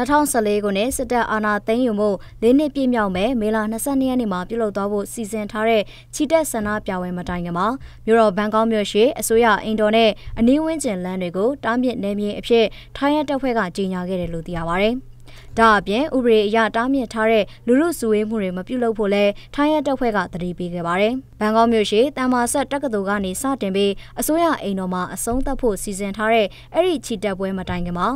2014ခုနှစ်စစ်တပ်အာဏာသိမ်းယူမှု၄နှစ်ပြည့်မြောက်မဲ့မေလ22ရက်နေ့မှာပြုလုပ်သွားဖို့စီစဉ်ထားတဲ့ချီတက်ဆန္ဒပြပွဲမတိုင်ခင်မှာမြို့တော်ဘန်ကောက်မြို့ရှိအစိုးရအင်ဒိုနဲ့အနီးဝန်းကျင်လမ်းတွေကိုတားမြစ်နေမြင်အဖြစ်ထိုင်းရတပ်ဖွဲ့ကကြေညာခဲ့တယ်လို့သိရပါဗျ။ဒါအပြင်ဥပဒေအရတားမြစ်ထားတဲ့လူလူစုဝေးမှုတွေမပြုလုပ်ဖို့လဲထိုင်းရတပ်ဖွဲ့ကတတိပေးခဲ့ပါတယ်။ဘန်ကောက်မြို့ရှိတန်မာဆက်တက္ကသိုလ်ကနေစတင်ပြီးအစိုးရအိမ်တော်မှာအဆုံးသတ်ဖို့စီစဉ်ထားတဲ့အဲ့ဒီချီတက်ပွဲမတိုင်ခင်မှာ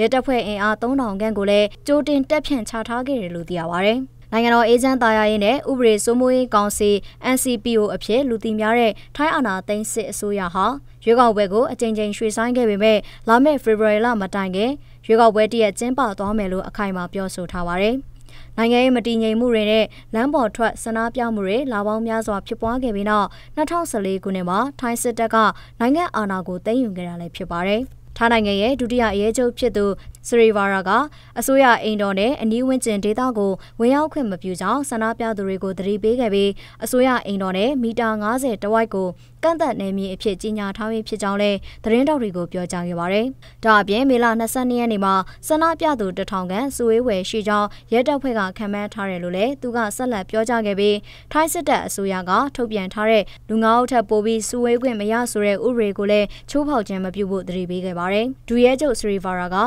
ရဲတပ်ဖွဲ့အင်အား3000ခန့်ကိုလည်းကြိုတင်တပ်ဖြန့်ချထားခဲ့တယ်လို့သိရပါဗျ။နိုင်ငံတော်အေဂျင့်တာယာရေးနဲ့ဥပဒေစိုးမိုးရေးကောင်စီ NCPO အဖြစ်လူသိများတဲ့ထိုင်းအာဏာသိမ်းစစ်အစိုးရဟာရွေးကောက်ပွဲကိုအကြိမ်ကြိမ်ရွှေ့ဆိုင်းခဲ့ပေမဲ့လာမယ့် February လမတိုင်ခင်ရွေးကောက်ပွဲတရက်ကျင်းပသွားမယ်လို့အခိုင်အမာပြောဆိုထားပါတယ်။နိုင်ငံရေးမတည်ငြိမ်မှုတွေနဲ့လမ်းပေါ်ထွက်ဆန္ဒပြမှုတွေလာပေါင်းများစွာဖြစ်ပွားခဲ့ပြီးနောက်2014ခုနှစ်မှာထိုင်းစစ်တပ်ကနိုင်ငံအာဏာကိုသိမ်းယူခဲ့တာလည်းဖြစ်ပါတယ်။ထိုင်းနိုင်ငံရဲ့ဒုတိယအရေးချုပ်ဖြစ်သူစရီဗာရာကအစိုးရအိမ်တော်နဲ့အနီးဝန်းကျင်ဒေသကိုဝင်ရောက်ခွင့်မပြုကြောင်းဆန္ဒပြသူတွေကိုတတိပေးခဲ့ပြီးအစိုးရအိမ်တော်နဲ့မီတာ90တဝိုက်ကိုကန့်သက်နယ်မြေအဖြစ်ကြီးညာထားပြီးဖြစ်ကြောင်းလည်းသတင်းတောက်တွေကိုပြောကြားခဲ့ပါတယ်။ဒါအပြင်မေလ22ရက်နေ့မှာဆန္ဒပြသူတထောင်ခန့်စုဝေးဝယ်ရှိကြောင်းရဲတပ်ဖွဲ့ကခံမှန်းထားတယ်လို့လည်းသူကဆက်လက်ပြောကြားခဲ့ပြီးထိုင်းစစ်တပ်အစိုးရကထုတ်ပြန်ထားတဲ့လူငါးအုပ်ထက်ပိုပြီးစုဝေးခွင့်မရဆိုတဲ့ဥပဒေကိုလည်းချိုးဖောက်ခြင်းမပြုဖို့တတိပေးခဲ့ပါတယ်။ဒူရဲချုပ်စရီဗာရာက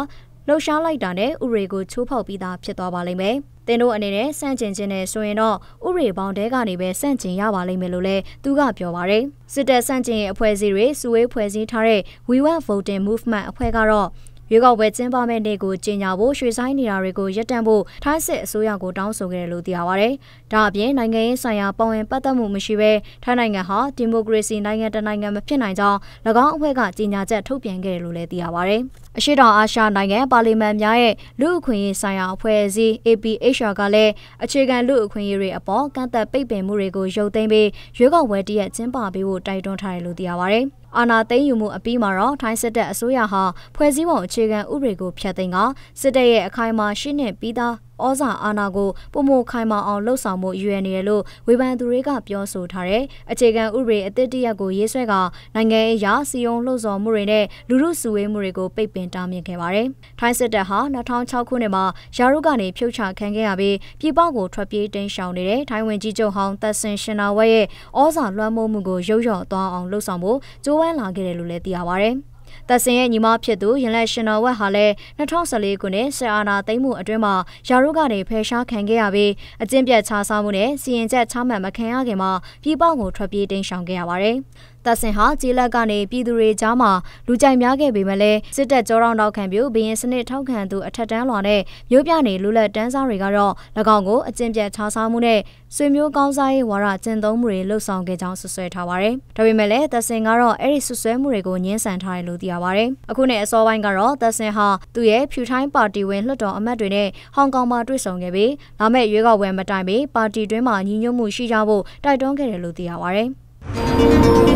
လှုပ်ရှားလိုက်တာနဲ့ဥရေကိုချိုးဖောက်ပြီးသားဖြစ်သွားပါလိမ့်မယ်။တင်တို့အနေနဲ့စန့်ကျင်ခြင်းနဲ့ဆိုရင်တော့ဥရေပေါင်းတဲကနေပဲစန့်ကျင်ရပါလိမ့်မယ်လို့လည်းသူကပြောပါရယ်။စစ်တပ်စန့်ကျင်ရေးအဖွဲ့အစည်းတွေစုဝေးဖွဲ့စည်းထားတဲ့ We Want Voting Movement အဖွဲ့ကတော့ရွေးကောက်ပွဲကျင်းပမယ့်နေ့ကိုကြေညာဖို့ရွှေဆိုင်နေရာတွေကိုရပ်တန့်ဖို့ထိုင်းစစ်အစိုးရကိုတောင်းဆိုခဲ့တယ်လို့သိရပါဗျ။ဒါအပြင်နိုင်ငံရေးဆိုင်ရာပုံဝင်ပတ်သက်မှုမရှိဘဲထိုင်းနိုင်ငံဟာဒီမိုကရေစီနိုင်ငံတစ်နိုင်ငံမဖြစ်နိုင်ကြောင်း၎င်းအဖွဲ့ကကြေညာချက်ထုတ်ပြန်ခဲ့တယ်လို့လည်းသိရပါဗျ။အရှိတောင်အာရှနိုင်ငံပါလီမန်များရဲ့လူ့အခွင့်အရေးဆိုင်ရာအဖွဲ့အစည်း APHR ကလည်းအခြေခံလူ့အခွင့်အရေးတွေအပေါ်ကန့်သက်ပိတ်ပင်မှုတွေကိုရုပ်သိမ်းပြီးရွေးကောက်ပွဲတရက်ကျင်းပပေးဖို့တိုက်တွန်းထားတယ်လို့သိရပါဗျ။အာဏာသိမ်းယူမှုအပြီးမှာတော့ထိုင်းစစ်တပ်အစိုးရဟာဖွဲ့စည်းပုံအခြေခံဥပဒေကိုဖျက်သိမ်းကစစ်တပ်ရဲ့အခိုင်အမာရှင်းနေပြီးသားဩဇာအာဏာကိုပုံမခိုင်မာအောင်လှုပ်ဆောင်မှုရွေးနေတယ်လို့ဝေဖန်သူတွေကပြောဆိုထားတယ်။အခြေခံဥပဒေအသစ်တရက်ကိုရေးဆွဲကနိုင်ငံအရာစီယုံလှုပ်ဆောင်မှုတွေနဲ့လူမှုစုဝေးမှုတွေကိုပိတ်ပင်တားမြစ်ခဲ့ပါတယ်။ထိုင်းစစ်တပ်ဟာ2006ခုနှစ်မှာရာရုကနေဖြုတ်ချခံခဲ့ရပြီးပြည်ပကိုထွက်ပြေးတင်းရှောင်နေတဲ့ထိုင်းဝင်ကြီးချုပ်ဟောင်းသက်ဆင်ရှင်နာဝဲရဲ့ဩဇာလွှမ်းမိုးမှုကိုရုပ်ရော်သွားအောင်လှုပ်ဆောင်ဖို့ကြိုးပမ်းလာခဲ့တယ်လို့လည်းသိရပါတယ်။တပ်စင်ရဲ့ညီမဖြစ်သူရင်လက်ရှင်တော်ဝက်ဟာလည်း2014ခုနှစ်ဆက်အာနာသိမ်းမှုအတွင်းမှာယာရုကနေဖယ်ရှားခံခဲ့ရပြီးအကျင့်ပြတ်ခြားစားမှုနဲ့စီရင်ချက်ချမှတ်မခံရခင်မှာပြည်ပကိုထွက်ပြေးတိမ်းရှောင်ခဲ့ရပါတယ်။တပ်ဆင်ဟာကြေးလက်ကနေပြည်သူတွေကြားမှာလူကြိုက်များခဲ့ပေမဲ့လည်းစစ်တပ်ကြောရောင်းနောက်ခံပြုဘရင်စနစ်ထောက်ခံသူအထက်တန်းလွှာနဲ့မြို့ပြနေလူလက်တန်းစားတွေကတော့၎င်းကိုအကျင့်ပြတ်ခြားစားမှုနဲ့ဆွေမျိုးကောင်းစားရေးဝါဒကျင့်သုံးမှုတွေလှုပ်ဆောင်ခဲ့ကြောင်းဆွဆွဲထားပါတယ်။ဒါပေမဲ့လည်းတပ်ဆင်ကတော့အဲ့ဒီဆွဆွဲမှုတွေကိုညှင်းဆန်ထားတယ်လို့သိရပါတယ်။အခုနဲ့အစောပိုင်းကတော့တပ်ဆင်ဟာသူ့ရဲ့ဖြူထိုင်းပါတီဝင်လွှတ်တော်အမတ်တွေနဲ့ဟောင်ကောင်မှာတွေ့ဆုံခဲ့ပြီးလာမယ့်ရွေးကောက်ပွဲမတိုင်မီပါတီတွင်းမှာညီညွတ်မှုရှိကြဖို့တိုက်တွန်းခဲ့တယ်လို့သိရပါတယ်